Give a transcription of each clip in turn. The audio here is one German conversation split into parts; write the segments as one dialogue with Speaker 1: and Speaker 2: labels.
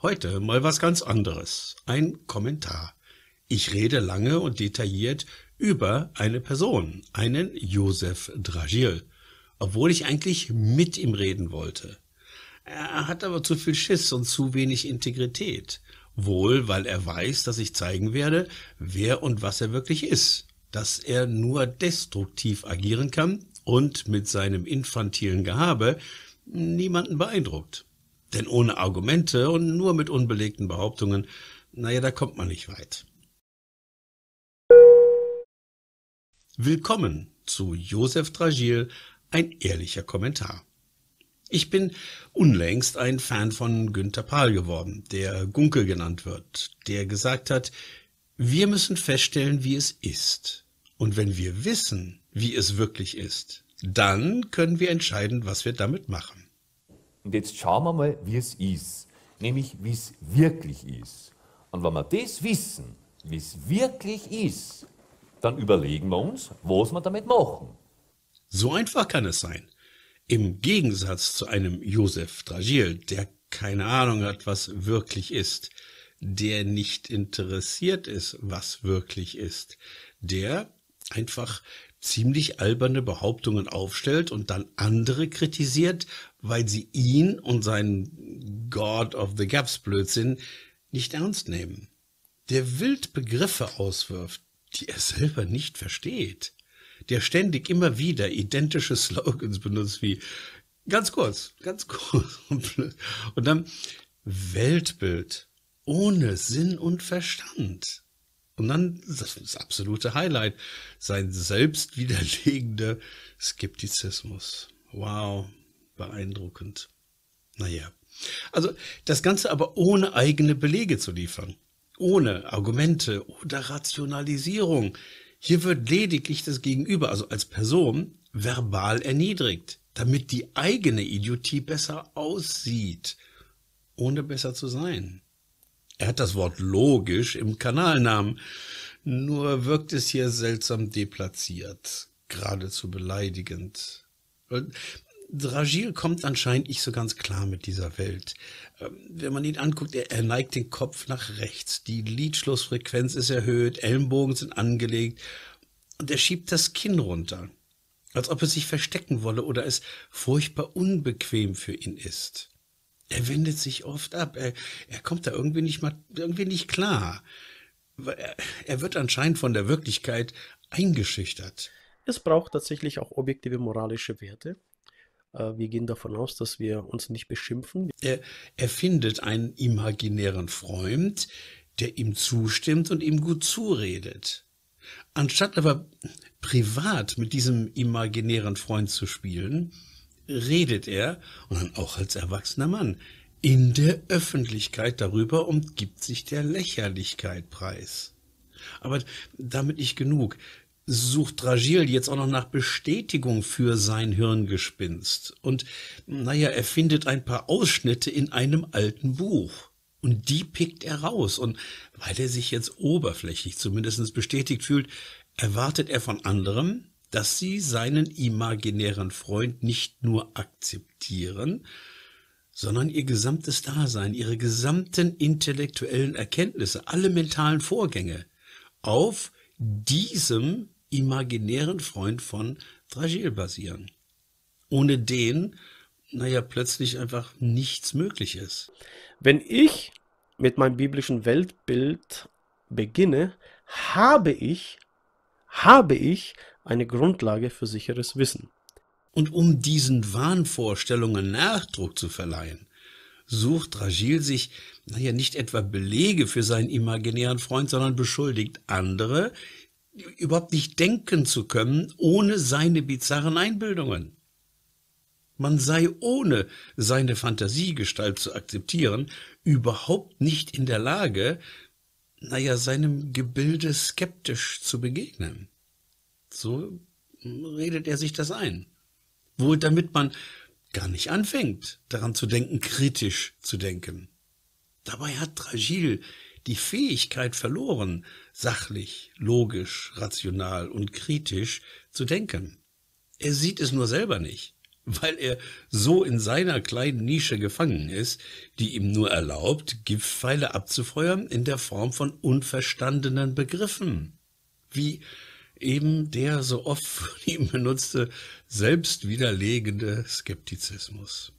Speaker 1: Heute mal was ganz anderes. Ein Kommentar. Ich rede lange und detailliert über eine Person, einen Josef Dragil, obwohl ich eigentlich mit ihm reden wollte. Er hat aber zu viel Schiss und zu wenig Integrität. Wohl, weil er weiß, dass ich zeigen werde, wer und was er wirklich ist, dass er nur destruktiv agieren kann und mit seinem infantilen Gehabe niemanden beeindruckt. Denn ohne Argumente und nur mit unbelegten Behauptungen, naja, da kommt man nicht weit. Willkommen zu Josef Dragil, ein ehrlicher Kommentar. Ich bin unlängst ein Fan von Günter Pahl geworden, der Gunkel genannt wird, der gesagt hat, wir müssen feststellen, wie es ist. Und wenn wir wissen, wie es wirklich ist, dann können wir entscheiden, was wir damit machen. Und jetzt schauen wir mal, wie es ist, nämlich wie es wirklich ist. Und wenn wir das wissen, wie es wirklich ist, dann überlegen wir uns, was wir damit machen. So einfach kann es sein. Im Gegensatz zu einem Josef Dragil, der keine Ahnung hat, was wirklich ist, der nicht interessiert ist, was wirklich ist, der einfach ziemlich alberne Behauptungen aufstellt und dann andere kritisiert, weil sie ihn und seinen God of the Gaps Blödsinn nicht ernst nehmen. Der wild Begriffe auswirft, die er selber nicht versteht. Der ständig immer wieder identische Slogans benutzt wie ganz kurz, ganz kurz und dann Weltbild ohne Sinn und Verstand. Und dann das, das absolute Highlight, sein selbstwiderlegender Skeptizismus. Wow, beeindruckend. Naja, also das Ganze aber ohne eigene Belege zu liefern, ohne Argumente oder Rationalisierung. Hier wird lediglich das Gegenüber, also als Person, verbal erniedrigt, damit die eigene Idiotie besser aussieht, ohne besser zu sein. Er hat das Wort logisch im Kanalnamen, nur wirkt es hier seltsam deplatziert, geradezu beleidigend. Dragil kommt anscheinend nicht so ganz klar mit dieser Welt. Ähm, wenn man ihn anguckt, er, er neigt den Kopf nach rechts, die Lidschlussfrequenz ist erhöht, Ellenbogen sind angelegt und er schiebt das Kinn runter, als ob er sich verstecken wolle oder es furchtbar unbequem für ihn ist. Er wendet sich oft ab, er, er kommt da irgendwie nicht mal irgendwie nicht klar. Er, er wird anscheinend von der Wirklichkeit eingeschüchtert. Es braucht tatsächlich auch objektive moralische Werte, äh, wir gehen davon aus, dass wir uns nicht beschimpfen. Er, er findet einen imaginären Freund, der ihm zustimmt und ihm gut zuredet. Anstatt aber privat mit diesem imaginären Freund zu spielen, redet er, und dann auch als erwachsener Mann, in der Öffentlichkeit darüber und gibt sich der Lächerlichkeit preis. Aber damit nicht genug sucht Dragil jetzt auch noch nach Bestätigung für sein Hirngespinst. Und naja, er findet ein paar Ausschnitte in einem alten Buch. Und die pickt er raus. Und weil er sich jetzt oberflächlich zumindest bestätigt fühlt, erwartet er von anderen, dass sie seinen imaginären Freund nicht nur akzeptieren, sondern ihr gesamtes Dasein, ihre gesamten intellektuellen Erkenntnisse, alle mentalen Vorgänge auf diesem imaginären Freund von Dragil basieren, ohne den, naja, plötzlich einfach nichts möglich ist. Wenn ich mit meinem biblischen Weltbild beginne, habe ich, habe ich eine Grundlage für sicheres Wissen. Und um diesen Wahnvorstellungen Nachdruck zu verleihen, sucht Dragil sich, naja, nicht etwa Belege für seinen imaginären Freund, sondern beschuldigt andere, überhaupt nicht denken zu können ohne seine bizarren Einbildungen. Man sei ohne seine Fantasiegestalt zu akzeptieren überhaupt nicht in der Lage, naja, seinem Gebilde skeptisch zu begegnen. So hm, redet er sich das ein. Wohl damit man gar nicht anfängt, daran zu denken, kritisch zu denken. Dabei hat Tragil die Fähigkeit verloren, sachlich, logisch, rational und kritisch zu denken. Er sieht es nur selber nicht, weil er so in seiner kleinen Nische gefangen ist, die ihm nur erlaubt, Giftpfeile abzufeuern in der Form von unverstandenen Begriffen, wie eben der so oft von ihm benutzte selbstwiderlegende Skeptizismus.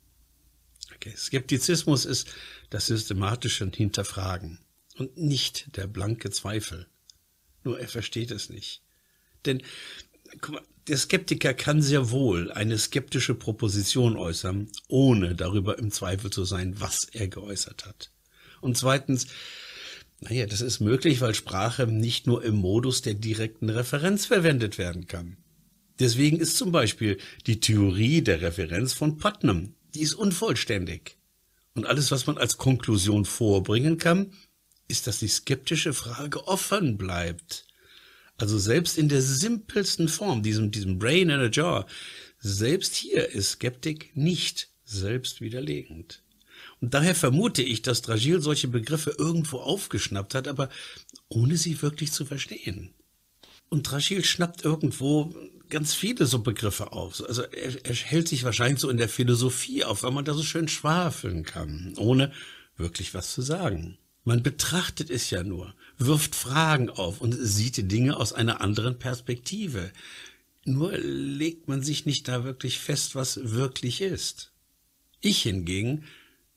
Speaker 1: Okay. Skeptizismus ist das systematische Hinterfragen und nicht der blanke Zweifel. Nur er versteht es nicht. Denn guck mal, der Skeptiker kann sehr wohl eine skeptische Proposition äußern, ohne darüber im Zweifel zu sein, was er geäußert hat. Und zweitens, naja, das ist möglich, weil Sprache nicht nur im Modus der direkten Referenz verwendet werden kann. Deswegen ist zum Beispiel die Theorie der Referenz von Putnam, die ist unvollständig. Und alles, was man als Konklusion vorbringen kann, ist, dass die skeptische Frage offen bleibt. Also selbst in der simpelsten Form, diesem, diesem Brain in a Jar, selbst hier ist Skeptik nicht selbst widerlegend. Und daher vermute ich, dass Dragil solche Begriffe irgendwo aufgeschnappt hat, aber ohne sie wirklich zu verstehen. Und Dragil schnappt irgendwo ganz viele so Begriffe auf. Also er, er hält sich wahrscheinlich so in der Philosophie auf, weil man da so schön schwafeln kann, ohne wirklich was zu sagen. Man betrachtet es ja nur, wirft Fragen auf und sieht Dinge aus einer anderen Perspektive. Nur legt man sich nicht da wirklich fest, was wirklich ist. Ich hingegen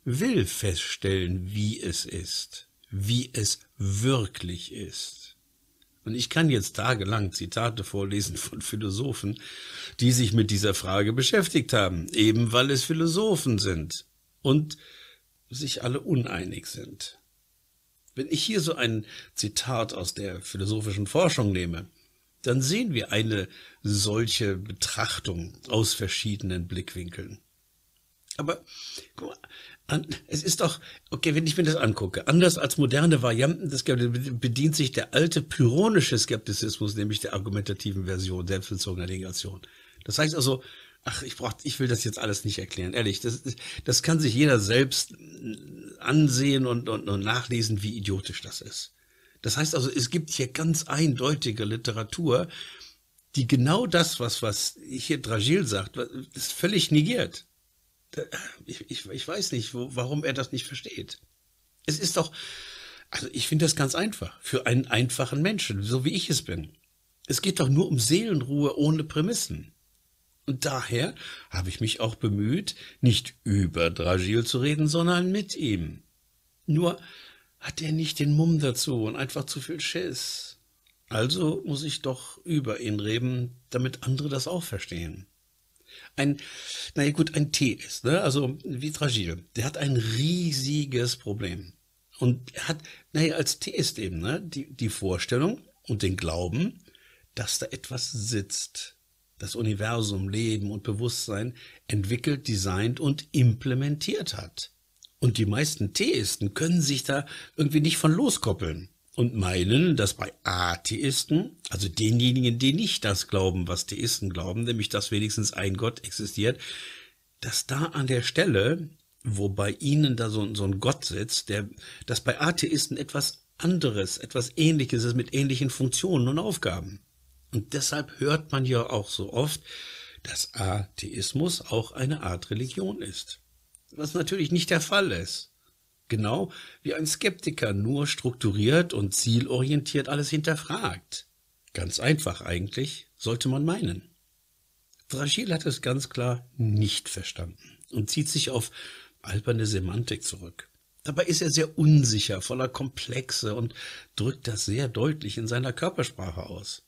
Speaker 1: will feststellen, wie es ist, wie es wirklich ist. Und ich kann jetzt tagelang Zitate vorlesen von Philosophen, die sich mit dieser Frage beschäftigt haben, eben weil es Philosophen sind und sich alle uneinig sind. Wenn ich hier so ein Zitat aus der philosophischen Forschung nehme, dann sehen wir eine solche Betrachtung aus verschiedenen Blickwinkeln. Aber guck mal, an, es ist doch, okay, wenn ich mir das angucke, anders als moderne Varianten des bedient sich der alte pyrrhonische Skeptizismus, nämlich der argumentativen Version selbstbezogener Negation. Das heißt also, ach, ich brauch, ich will das jetzt alles nicht erklären. Ehrlich, das, das kann sich jeder selbst ansehen und, und, und nachlesen, wie idiotisch das ist. Das heißt also, es gibt hier ganz eindeutige Literatur, die genau das, was, was hier Dragil sagt, ist völlig negiert. Ich, ich, ich weiß nicht, wo, warum er das nicht versteht. Es ist doch, also ich finde das ganz einfach, für einen einfachen Menschen, so wie ich es bin. Es geht doch nur um Seelenruhe ohne Prämissen. Und daher habe ich mich auch bemüht, nicht über Dragil zu reden, sondern mit ihm. Nur hat er nicht den Mumm dazu und einfach zu viel Schiss. Also muss ich doch über ihn reden, damit andere das auch verstehen. Ein, naja gut, ein T ist, ne? Also wie Dragil. Der hat ein riesiges Problem. Und er hat, naja, als T ist eben, ne? Die, die Vorstellung und den Glauben, dass da etwas sitzt, das Universum, Leben und Bewusstsein entwickelt, designt und implementiert hat. Und die meisten Theisten können sich da irgendwie nicht von loskoppeln und meinen, dass bei Atheisten, also denjenigen, die nicht das glauben, was Theisten glauben, nämlich dass wenigstens ein Gott existiert, dass da an der Stelle, wo bei ihnen da so, so ein Gott sitzt, der, dass bei Atheisten etwas anderes, etwas ähnliches ist mit ähnlichen Funktionen und Aufgaben. Und deshalb hört man ja auch so oft, dass Atheismus auch eine Art Religion ist. Was natürlich nicht der Fall ist. Genau wie ein Skeptiker nur strukturiert und zielorientiert alles hinterfragt. Ganz einfach eigentlich, sollte man meinen. Dragil hat es ganz klar nicht verstanden und zieht sich auf alberne Semantik zurück. Dabei ist er sehr unsicher, voller Komplexe und drückt das sehr deutlich in seiner Körpersprache aus.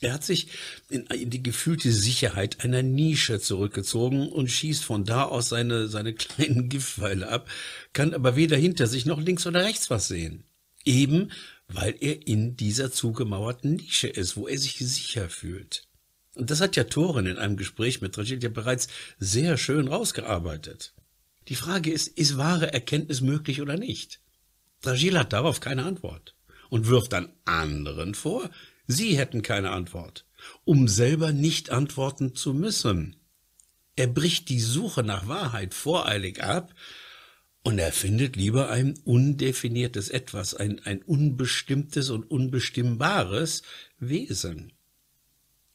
Speaker 1: Er hat sich in die gefühlte Sicherheit einer Nische zurückgezogen und schießt von da aus seine, seine kleinen Giftpfeile ab, kann aber weder hinter sich noch links oder rechts was sehen. Eben weil er in dieser zugemauerten Nische ist, wo er sich sicher fühlt. Und das hat ja Thorin in einem Gespräch mit Rachid ja bereits sehr schön rausgearbeitet. Die Frage ist, ist wahre Erkenntnis möglich oder nicht? Dragil hat darauf keine Antwort und wirft dann anderen vor, Sie hätten keine Antwort, um selber nicht antworten zu müssen. Er bricht die Suche nach Wahrheit voreilig ab und er findet lieber ein undefiniertes Etwas, ein, ein unbestimmtes und unbestimmbares Wesen.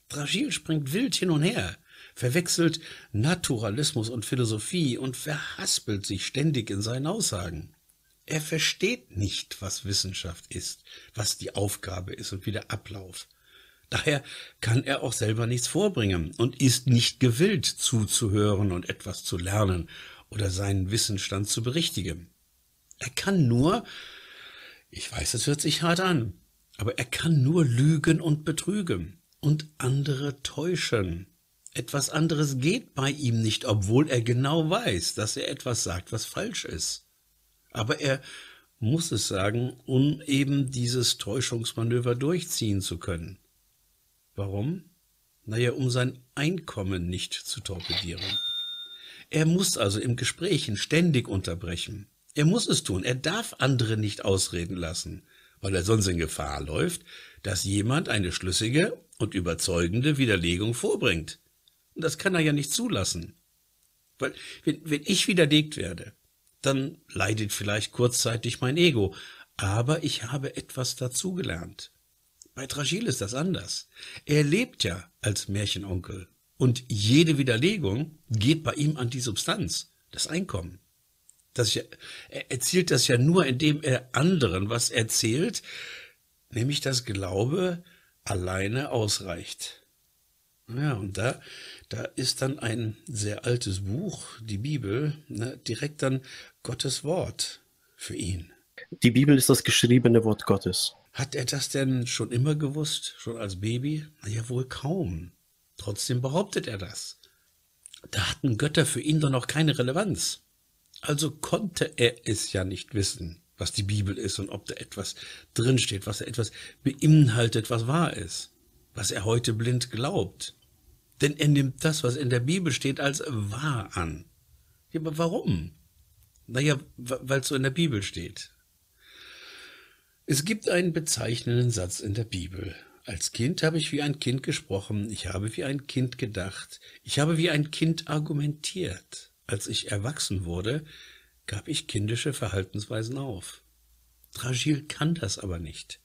Speaker 1: Dragil springt wild hin und her, verwechselt Naturalismus und Philosophie und verhaspelt sich ständig in seinen Aussagen. Er versteht nicht, was Wissenschaft ist, was die Aufgabe ist und wie der Ablauf. Daher kann er auch selber nichts vorbringen und ist nicht gewillt zuzuhören und etwas zu lernen oder seinen Wissensstand zu berichtigen. Er kann nur, ich weiß, es hört sich hart an, aber er kann nur lügen und betrügen und andere täuschen. Etwas anderes geht bei ihm nicht, obwohl er genau weiß, dass er etwas sagt, was falsch ist. Aber er muss es sagen, um eben dieses Täuschungsmanöver durchziehen zu können. Warum? Naja, um sein Einkommen nicht zu torpedieren. Er muss also im Gesprächen ständig unterbrechen. Er muss es tun. Er darf andere nicht ausreden lassen, weil er sonst in Gefahr läuft, dass jemand eine schlüssige und überzeugende Widerlegung vorbringt. Und das kann er ja nicht zulassen. Weil, wenn, wenn ich widerlegt werde, dann leidet vielleicht kurzzeitig mein Ego. Aber ich habe etwas dazugelernt. Bei Tragil ist das anders. Er lebt ja als Märchenonkel. Und jede Widerlegung geht bei ihm an die Substanz, das Einkommen. Das ja, er erzielt das ja nur, indem er anderen was erzählt, nämlich das Glaube alleine ausreicht. Ja, und da, da ist dann ein sehr altes Buch, die Bibel, ne, direkt dann Gottes Wort für ihn. Die Bibel ist das geschriebene Wort Gottes. Hat er das denn schon immer gewusst, schon als Baby? Ja, wohl kaum. Trotzdem behauptet er das. Da hatten Götter für ihn doch noch keine Relevanz. Also konnte er es ja nicht wissen, was die Bibel ist und ob da etwas drinsteht, was da etwas beinhaltet, was wahr ist, was er heute blind glaubt. Denn er nimmt das, was in der Bibel steht, als wahr an. Ja, aber warum? Naja, weil es so in der Bibel steht. Es gibt einen bezeichnenden Satz in der Bibel. Als Kind habe ich wie ein Kind gesprochen, ich habe wie ein Kind gedacht, ich habe wie ein Kind argumentiert. Als ich erwachsen wurde, gab ich kindische Verhaltensweisen auf. Tragil kann das aber nicht.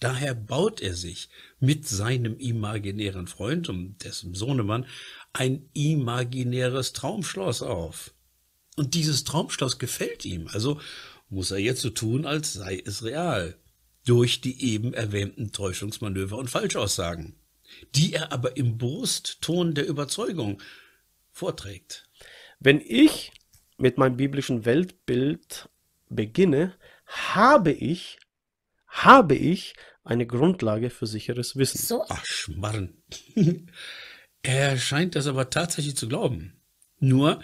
Speaker 1: Daher baut er sich mit seinem imaginären Freund und dessen Sohnemann ein imaginäres Traumschloss auf. Und dieses Traumschloss gefällt ihm, also muss er jetzt so tun, als sei es real, durch die eben erwähnten Täuschungsmanöver und Falschaussagen, die er aber im Brustton der Überzeugung vorträgt. Wenn ich mit meinem biblischen Weltbild beginne, habe ich, habe ich eine Grundlage für sicheres Wissen. So. Ach, Schmarren. er scheint das aber tatsächlich zu glauben. Nur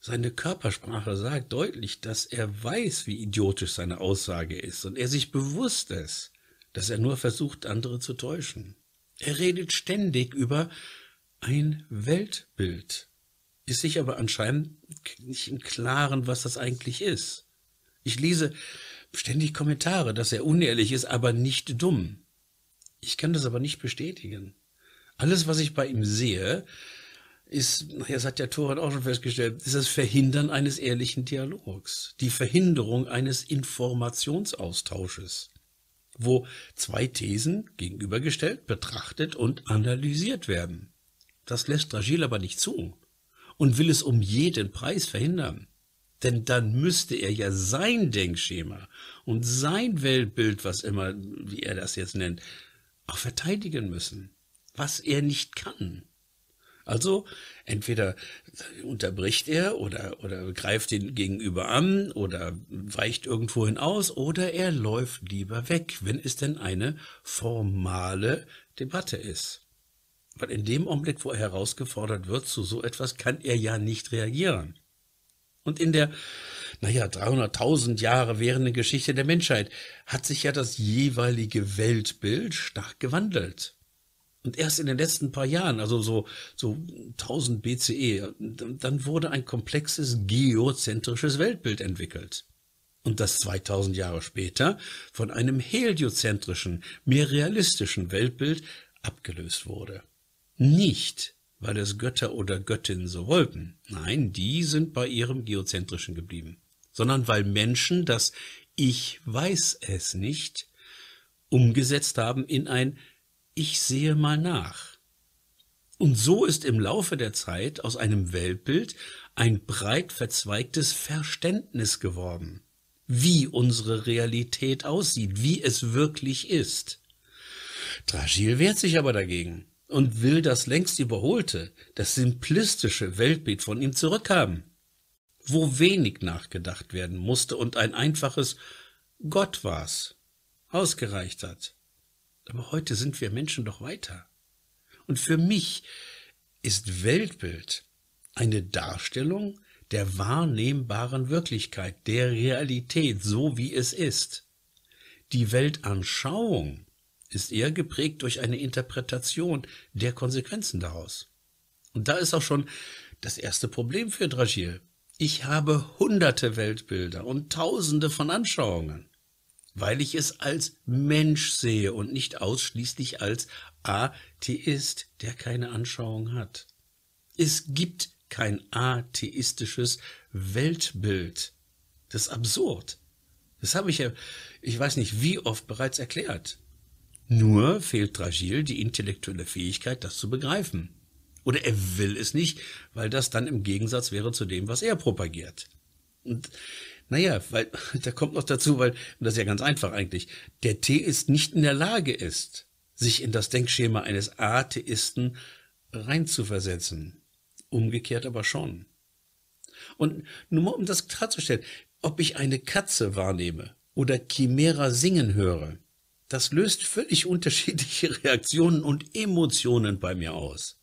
Speaker 1: seine Körpersprache sagt deutlich, dass er weiß, wie idiotisch seine Aussage ist und er sich bewusst ist, dass er nur versucht, andere zu täuschen. Er redet ständig über ein Weltbild, ist sich aber anscheinend nicht im Klaren, was das eigentlich ist. Ich lese ständig Kommentare, dass er unehrlich ist, aber nicht dumm. Ich kann das aber nicht bestätigen. Alles, was ich bei ihm sehe, ist, das hat ja Thorin auch schon festgestellt, ist das Verhindern eines ehrlichen Dialogs, die Verhinderung eines Informationsaustausches, wo zwei Thesen gegenübergestellt, betrachtet und analysiert werden. Das lässt Dragil aber nicht zu und will es um jeden Preis verhindern. Denn dann müsste er ja sein Denkschema und sein Weltbild, was immer, wie er das jetzt nennt, auch verteidigen müssen, was er nicht kann. Also entweder unterbricht er oder, oder greift den Gegenüber an oder weicht irgendwohin aus oder er läuft lieber weg, wenn es denn eine formale Debatte ist. Weil in dem Augenblick, wo er herausgefordert wird zu so etwas, kann er ja nicht reagieren. Und in der, naja, 300.000 Jahre währenden Geschichte der Menschheit hat sich ja das jeweilige Weltbild stark gewandelt. Und erst in den letzten paar Jahren, also so, so 1000 BCE, dann wurde ein komplexes geozentrisches Weltbild entwickelt. Und das 2000 Jahre später von einem heliozentrischen, mehr realistischen Weltbild abgelöst wurde. Nicht weil es Götter oder Göttinnen so wollten. Nein, die sind bei ihrem Geozentrischen geblieben. Sondern weil Menschen das Ich weiß es nicht umgesetzt haben in ein Ich sehe mal nach. Und so ist im Laufe der Zeit aus einem Weltbild ein breit verzweigtes Verständnis geworden, wie unsere Realität aussieht, wie es wirklich ist. Dragil wehrt sich aber dagegen und will das längst überholte, das simplistische Weltbild von ihm zurückhaben, wo wenig nachgedacht werden musste und ein einfaches Gott war's ausgereicht hat. Aber heute sind wir Menschen doch weiter. Und für mich ist Weltbild eine Darstellung der wahrnehmbaren Wirklichkeit, der Realität, so wie es ist. Die Weltanschauung ist eher geprägt durch eine Interpretation der Konsequenzen daraus. Und da ist auch schon das erste Problem für Dragil. Ich habe hunderte Weltbilder und tausende von Anschauungen, weil ich es als Mensch sehe und nicht ausschließlich als Atheist, der keine Anschauung hat. Es gibt kein atheistisches Weltbild. Das ist absurd. Das habe ich ja, ich weiß nicht, wie oft bereits erklärt. Nur fehlt Dragil die intellektuelle Fähigkeit, das zu begreifen. Oder er will es nicht, weil das dann im Gegensatz wäre zu dem, was er propagiert. Und naja, weil da kommt noch dazu, weil, das ist ja ganz einfach eigentlich, der Theist nicht in der Lage ist, sich in das Denkschema eines Atheisten reinzuversetzen. Umgekehrt aber schon. Und nur mal um das klarzustellen, ob ich eine Katze wahrnehme oder Chimera singen höre, das löst völlig unterschiedliche Reaktionen und Emotionen bei mir aus.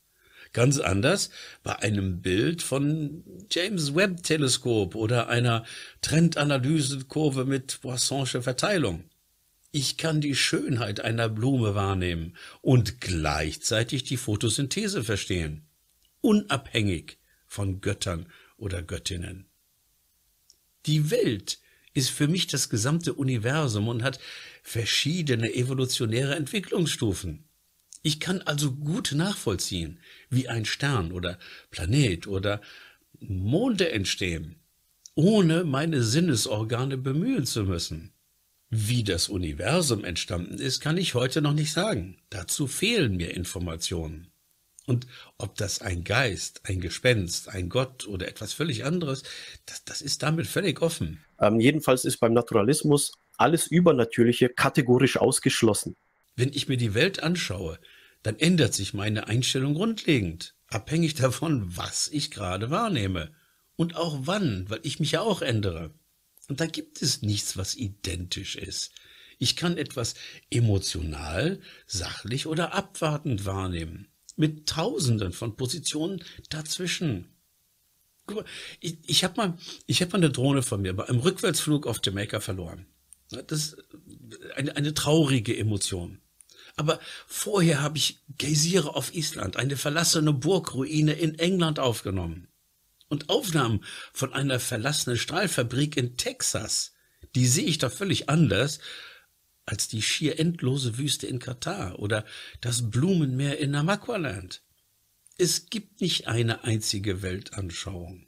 Speaker 1: Ganz anders bei einem Bild von James Webb Teleskop oder einer Trendanalysekurve mit Poissonsche Verteilung. Ich kann die Schönheit einer Blume wahrnehmen und gleichzeitig die Photosynthese verstehen, unabhängig von Göttern oder Göttinnen. Die Welt ist für mich das gesamte Universum und hat verschiedene evolutionäre Entwicklungsstufen. Ich kann also gut nachvollziehen, wie ein Stern oder Planet oder Monde entstehen, ohne meine Sinnesorgane bemühen zu müssen. Wie das Universum entstanden ist, kann ich heute noch nicht sagen. Dazu fehlen mir Informationen. Und ob das ein Geist, ein Gespenst, ein Gott oder etwas völlig anderes, das, das ist damit völlig offen. Ähm, jedenfalls ist beim Naturalismus alles Übernatürliche kategorisch ausgeschlossen. Wenn ich mir die Welt anschaue, dann ändert sich meine Einstellung grundlegend, abhängig davon, was ich gerade wahrnehme und auch wann, weil ich mich ja auch ändere. Und da gibt es nichts, was identisch ist. Ich kann etwas emotional, sachlich oder abwartend wahrnehmen, mit Tausenden von Positionen dazwischen. Guck mal, ich, ich habe mal, ich hab mal eine Drohne von mir bei einem Rückwärtsflug auf Jamaica verloren. Ne, das eine, eine traurige Emotion. Aber vorher habe ich Geysire auf Island, eine verlassene Burgruine in England aufgenommen und Aufnahmen von einer verlassenen Stahlfabrik in Texas. Die sehe ich doch völlig anders als die schier endlose Wüste in Katar oder das Blumenmeer in Namaqualand. Es gibt nicht eine einzige Weltanschauung.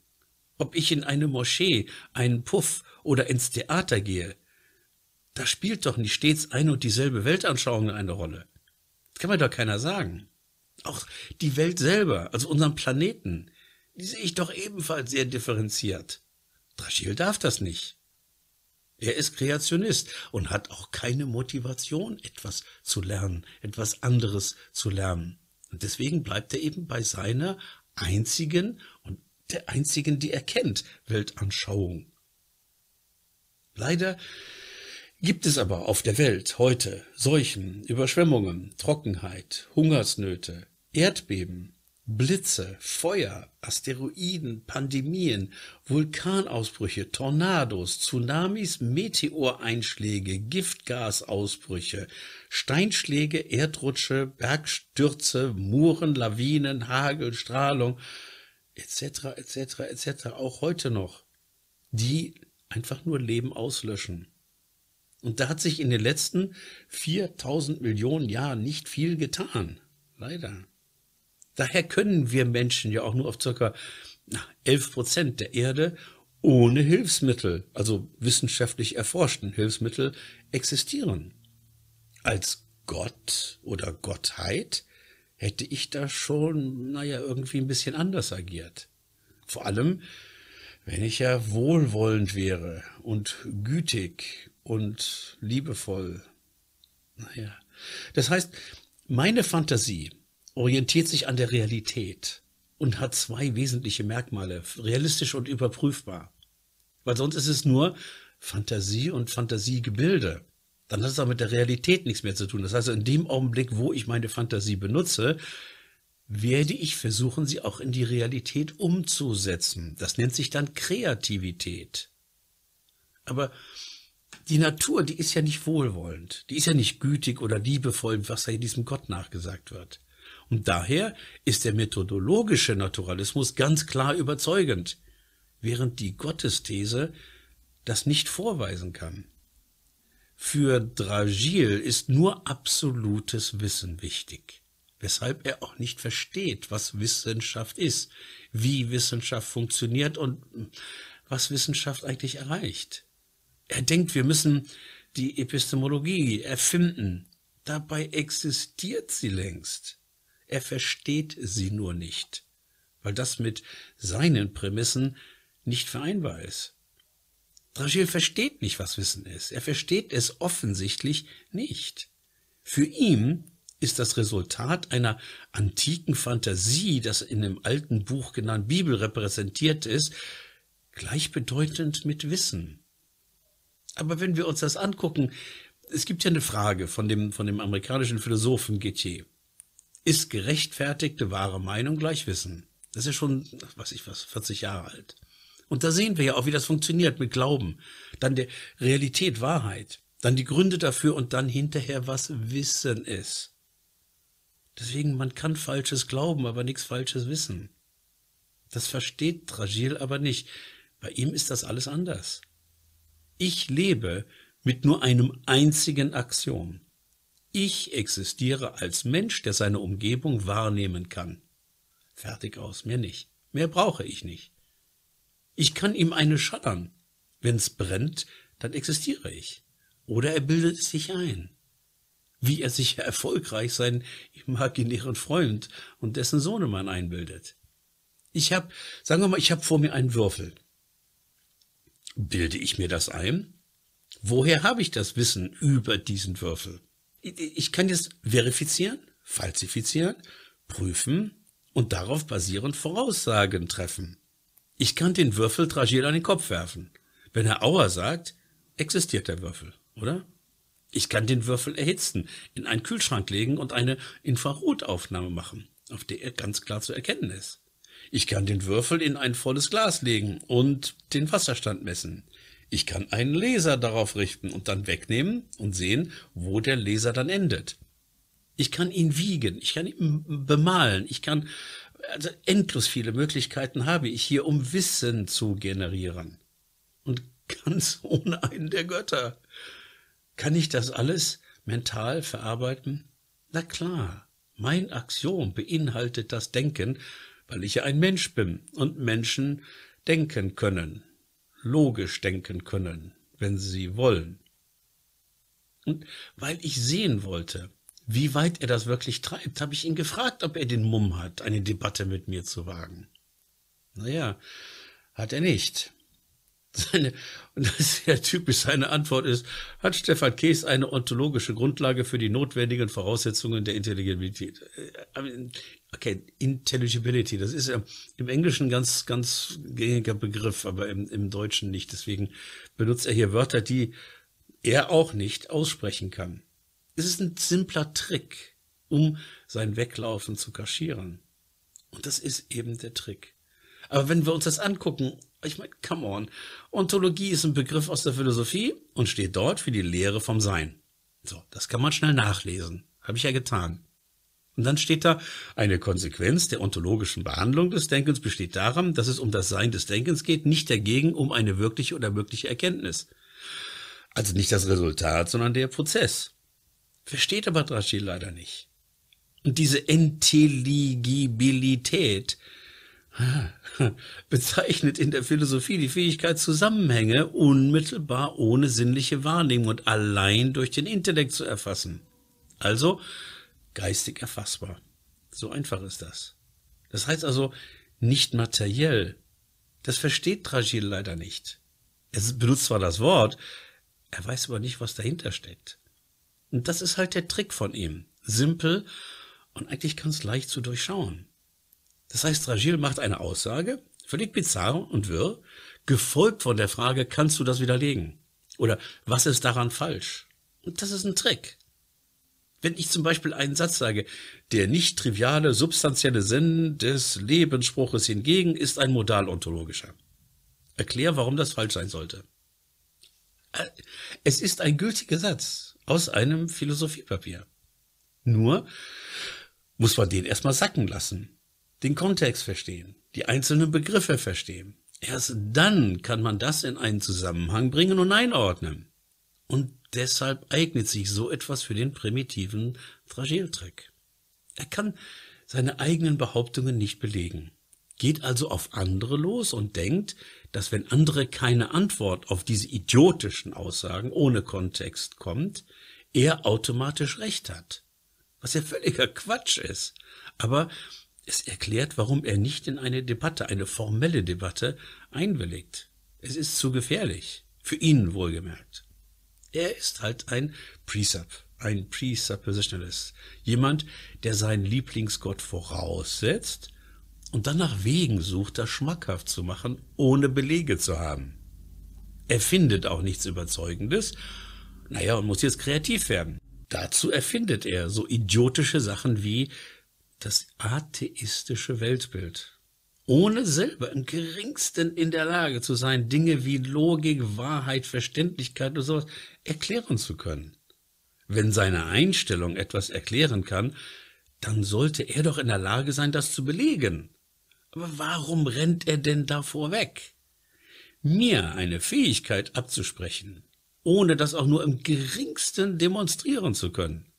Speaker 1: Ob ich in eine Moschee, einen Puff oder ins Theater gehe, da spielt doch nicht stets ein und dieselbe Weltanschauung eine Rolle. Das kann mir doch keiner sagen. Auch die Welt selber, also unseren Planeten, die sehe ich doch ebenfalls sehr differenziert. Draschil darf das nicht. Er ist Kreationist und hat auch keine Motivation, etwas zu lernen, etwas anderes zu lernen. Und deswegen bleibt er eben bei seiner einzigen und der einzigen, die er kennt, Weltanschauung. Leider Gibt es aber auf der Welt heute Seuchen, Überschwemmungen, Trockenheit, Hungersnöte, Erdbeben, Blitze, Feuer, Asteroiden, Pandemien, Vulkanausbrüche, Tornados, Tsunamis, Meteoreinschläge, Giftgasausbrüche, Steinschläge, Erdrutsche, Bergstürze, Muren, Lawinen, Hagel, Strahlung, etc., etc., etc., auch heute noch, die einfach nur Leben auslöschen. Und da hat sich in den letzten 4000 Millionen Jahren nicht viel getan. Leider. Daher können wir Menschen ja auch nur auf circa 11 Prozent der Erde ohne Hilfsmittel, also wissenschaftlich erforschten Hilfsmittel, existieren. Als Gott oder Gottheit hätte ich da schon, naja, irgendwie ein bisschen anders agiert. Vor allem, wenn ich ja wohlwollend wäre und gütig und liebevoll. Naja. Das heißt, meine Fantasie orientiert sich an der Realität und hat zwei wesentliche Merkmale, realistisch und überprüfbar. Weil sonst ist es nur Fantasie und Fantasiegebilde. Dann hat es auch mit der Realität nichts mehr zu tun. Das heißt, in dem Augenblick, wo ich meine Fantasie benutze, werde ich versuchen, sie auch in die Realität umzusetzen. Das nennt sich dann Kreativität. Aber die Natur, die ist ja nicht wohlwollend, die ist ja nicht gütig oder liebevoll, was da diesem Gott nachgesagt wird. Und daher ist der methodologische Naturalismus ganz klar überzeugend, während die Gottesthese das nicht vorweisen kann. Für Dragil ist nur absolutes Wissen wichtig, weshalb er auch nicht versteht, was Wissenschaft ist, wie Wissenschaft funktioniert und was Wissenschaft eigentlich erreicht. Er denkt, wir müssen die Epistemologie erfinden. Dabei existiert sie längst. Er versteht sie nur nicht, weil das mit seinen Prämissen nicht vereinbar ist. Dragil versteht nicht, was Wissen ist. Er versteht es offensichtlich nicht. Für ihn ist das Resultat einer antiken Fantasie, das in dem alten Buch genannt Bibel repräsentiert ist, gleichbedeutend mit Wissen. Aber wenn wir uns das angucken, es gibt ja eine Frage von dem, von dem amerikanischen Philosophen Gettier. Ist gerechtfertigte wahre Meinung gleich Wissen? Das ist ja schon, was ich was, 40 Jahre alt. Und da sehen wir ja auch, wie das funktioniert mit Glauben. Dann der Realität, Wahrheit. Dann die Gründe dafür und dann hinterher, was Wissen ist. Deswegen, man kann Falsches glauben, aber nichts Falsches wissen. Das versteht Tragil aber nicht. Bei ihm ist das alles anders. Ich lebe mit nur einem einzigen Axiom. Ich existiere als Mensch, der seine Umgebung wahrnehmen kann. Fertig aus, mehr nicht. Mehr brauche ich nicht. Ich kann ihm eine schallern. Wenn's brennt, dann existiere ich. Oder er bildet es sich ein. Wie er sich erfolgreich seinen imaginären Freund und dessen Sohnemann einbildet. Ich habe, sagen wir mal, ich habe vor mir einen Würfel. Bilde ich mir das ein? Woher habe ich das Wissen über diesen Würfel? Ich kann es verifizieren, falsifizieren, prüfen und darauf basierend Voraussagen treffen. Ich kann den Würfel Tragil an den Kopf werfen. Wenn Herr Auer sagt, existiert der Würfel, oder? Ich kann den Würfel erhitzen, in einen Kühlschrank legen und eine Infrarotaufnahme machen, auf der er ganz klar zu erkennen ist. Ich kann den Würfel in ein volles Glas legen und den Wasserstand messen. Ich kann einen Laser darauf richten und dann wegnehmen und sehen, wo der Laser dann endet. Ich kann ihn wiegen, ich kann ihn bemalen, ich kann also endlos viele Möglichkeiten habe ich hier, um Wissen zu generieren. Und ganz ohne einen der Götter. Kann ich das alles mental verarbeiten? Na klar, mein Axiom beinhaltet das Denken, weil ich ja ein Mensch bin und Menschen denken können, logisch denken können, wenn sie wollen. Und weil ich sehen wollte, wie weit er das wirklich treibt, habe ich ihn gefragt, ob er den Mumm hat, eine Debatte mit mir zu wagen. Naja, hat er nicht. Seine, und das ist ja typisch, seine Antwort ist, hat Stefan Kees eine ontologische Grundlage für die notwendigen Voraussetzungen der Intelligenz? Okay, Intelligibility, das ist ähm, im Englischen ein ganz, ganz gängiger Begriff, aber im, im Deutschen nicht. Deswegen benutzt er hier Wörter, die er auch nicht aussprechen kann. Es ist ein simpler Trick, um sein Weglaufen zu kaschieren. Und das ist eben der Trick. Aber wenn wir uns das angucken, ich meine, come on, Ontologie ist ein Begriff aus der Philosophie und steht dort für die Lehre vom Sein. So, das kann man schnell nachlesen. Habe ich ja getan. Und dann steht da, eine Konsequenz der ontologischen Behandlung des Denkens besteht daran, dass es um das Sein des Denkens geht, nicht dagegen um eine wirkliche oder mögliche Erkenntnis. Also nicht das Resultat, sondern der Prozess. Versteht aber Drashi leider nicht. Und diese Intelligibilität bezeichnet in der Philosophie die Fähigkeit, Zusammenhänge unmittelbar ohne sinnliche Wahrnehmung und allein durch den Intellekt zu erfassen. Also geistig erfassbar. So einfach ist das. Das heißt also nicht materiell. Das versteht Tragil leider nicht. Er benutzt zwar das Wort, er weiß aber nicht, was dahinter steckt. Und das ist halt der Trick von ihm. Simpel und eigentlich ganz leicht zu durchschauen. Das heißt, Tragil macht eine Aussage, völlig bizarr und wirr, gefolgt von der Frage, kannst du das widerlegen? Oder was ist daran falsch? Und das ist ein Trick. Wenn ich zum Beispiel einen Satz sage, der nicht triviale, substanzielle Sinn des Lebensspruches hingegen ist ein modalontologischer. Erklär, warum das falsch sein sollte. Äh, es ist ein gültiger Satz aus einem Philosophiepapier. Nur muss man den erstmal sacken lassen, den Kontext verstehen, die einzelnen Begriffe verstehen. Erst dann kann man das in einen Zusammenhang bringen und einordnen. Und Deshalb eignet sich so etwas für den primitiven Trageltrick. Er kann seine eigenen Behauptungen nicht belegen, geht also auf andere los und denkt, dass wenn andere keine Antwort auf diese idiotischen Aussagen ohne Kontext kommt, er automatisch recht hat. Was ja völliger Quatsch ist. Aber es erklärt, warum er nicht in eine Debatte, eine formelle Debatte, einwilligt. Es ist zu gefährlich. Für ihn wohlgemerkt. Er ist halt ein Presup, ein Presuppositionalist. Jemand, der seinen Lieblingsgott voraussetzt und dann nach Wegen sucht, das schmackhaft zu machen, ohne Belege zu haben. Er findet auch nichts Überzeugendes, naja, und muss jetzt kreativ werden. Dazu erfindet er so idiotische Sachen wie das atheistische Weltbild ohne selber im geringsten in der Lage zu sein, Dinge wie Logik, Wahrheit, Verständlichkeit und sowas erklären zu können. Wenn seine Einstellung etwas erklären kann, dann sollte er doch in der Lage sein, das zu belegen. Aber warum rennt er denn davor weg? Mir eine Fähigkeit abzusprechen, ohne das auch nur im geringsten demonstrieren zu können,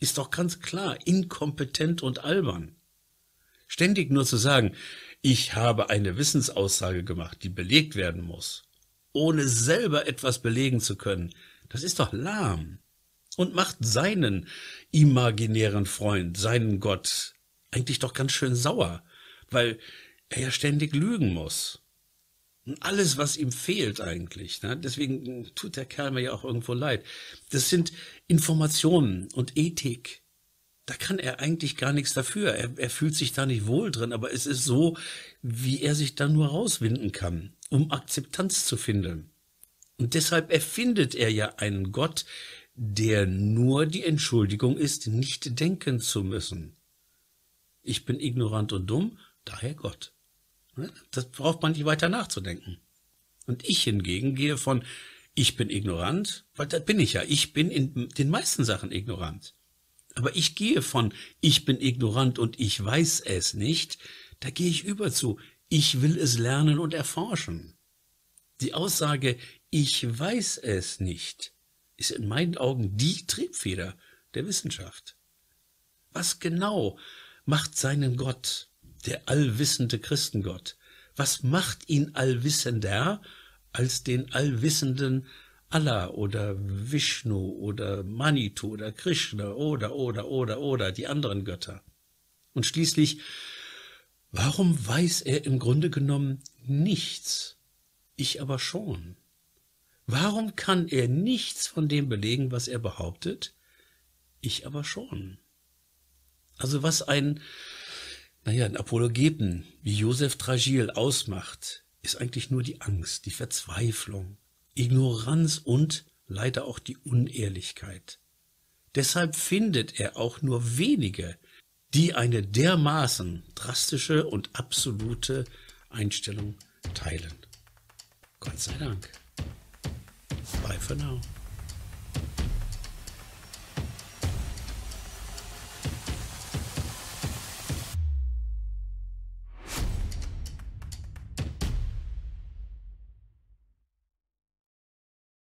Speaker 1: ist doch ganz klar inkompetent und albern. Ständig nur zu sagen, ich habe eine Wissensaussage gemacht, die belegt werden muss, ohne selber etwas belegen zu können, das ist doch lahm. Und macht seinen imaginären Freund, seinen Gott, eigentlich doch ganz schön sauer, weil er ja ständig lügen muss. Und alles, was ihm fehlt eigentlich. Ne? Deswegen tut der Kerl mir ja auch irgendwo leid. Das sind Informationen und Ethik da kann er eigentlich gar nichts dafür. Er, er fühlt sich da nicht wohl drin, aber es ist so, wie er sich da nur rauswinden kann, um Akzeptanz zu finden. Und deshalb erfindet er ja einen Gott, der nur die Entschuldigung ist, nicht denken zu müssen. Ich bin ignorant und dumm, daher Gott. Ne? Das braucht man nicht weiter nachzudenken. Und ich hingegen gehe von, ich bin ignorant, weil das bin ich ja. Ich bin in den meisten Sachen ignorant. Aber ich gehe von ich bin ignorant und ich weiß es nicht, da gehe ich über zu ich will es lernen und erforschen. Die Aussage ich weiß es nicht ist in meinen Augen die Triebfeder der Wissenschaft. Was genau macht seinen Gott, der allwissende Christengott, was macht ihn allwissender als den allwissenden Allah oder Vishnu oder Manitou oder Krishna oder, oder, oder, oder, die anderen Götter. Und schließlich, warum weiß er im Grunde genommen nichts? Ich aber schon. Warum kann er nichts von dem belegen, was er behauptet? Ich aber schon. Also was ein, naja, ein Apologeten wie Josef Tragil ausmacht, ist eigentlich nur die Angst, die Verzweiflung, Ignoranz und leider auch die Unehrlichkeit. Deshalb findet er auch nur wenige, die eine dermaßen drastische und absolute Einstellung teilen. Gott sei Dank. Bye for now.